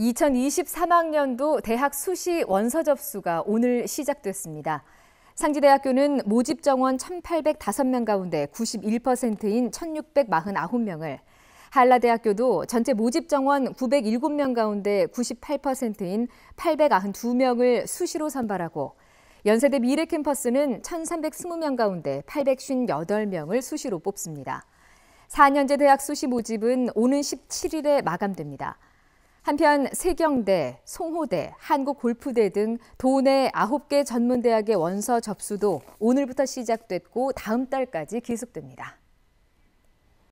2023학년도 대학 수시 원서 접수가 오늘 시작됐습니다. 상지대학교는 모집 정원 1,805명 가운데 91%인 1,649명을, 한라대학교도 전체 모집 정원 907명 가운데 98%인 892명을 수시로 선발하고 연세대 미래 캠퍼스는 1,320명 가운데 858명을 수시로 뽑습니다. 4년제 대학 수시 모집은 오는 17일에 마감됩니다. 한편 세경대, 송호대, 한국골프대 등 도내 9개 전문대학의 원서 접수도 오늘부터 시작됐고 다음 달까지 계속됩니다.